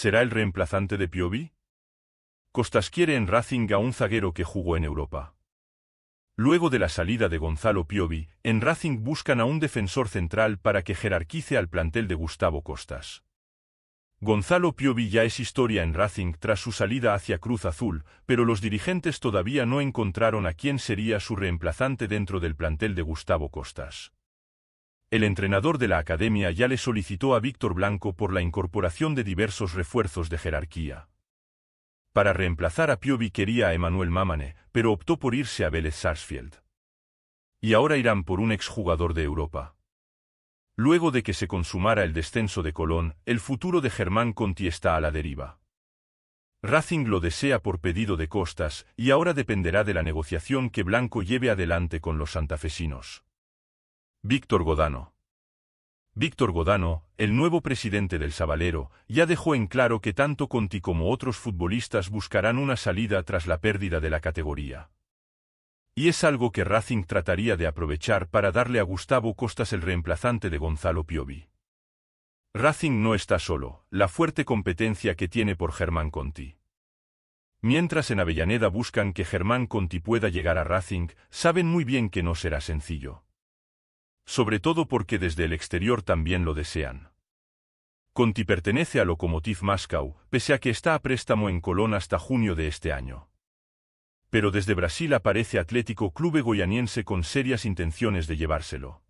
¿Será el reemplazante de Piovi? Costas quiere en Racing a un zaguero que jugó en Europa. Luego de la salida de Gonzalo Piovi, en Racing buscan a un defensor central para que jerarquice al plantel de Gustavo Costas. Gonzalo Piovi ya es historia en Racing tras su salida hacia Cruz Azul, pero los dirigentes todavía no encontraron a quién sería su reemplazante dentro del plantel de Gustavo Costas. El entrenador de la academia ya le solicitó a Víctor Blanco por la incorporación de diversos refuerzos de jerarquía. Para reemplazar a Piovi quería a Emanuel Mamane, pero optó por irse a Vélez Sarsfield. Y ahora irán por un exjugador de Europa. Luego de que se consumara el descenso de Colón, el futuro de Germán Conti está a la deriva. Racing lo desea por pedido de costas, y ahora dependerá de la negociación que Blanco lleve adelante con los santafesinos. Víctor Godano. Víctor Godano, el nuevo presidente del Sabalero, ya dejó en claro que tanto Conti como otros futbolistas buscarán una salida tras la pérdida de la categoría. Y es algo que Racing trataría de aprovechar para darle a Gustavo Costas el reemplazante de Gonzalo Piovi. Racing no está solo, la fuerte competencia que tiene por Germán Conti. Mientras en Avellaneda buscan que Germán Conti pueda llegar a Racing, saben muy bien que no será sencillo sobre todo porque desde el exterior también lo desean. Conti pertenece a Locomotiv Moscow, pese a que está a préstamo en Colón hasta junio de este año. Pero desde Brasil aparece Atlético Clube Goyaniense con serias intenciones de llevárselo.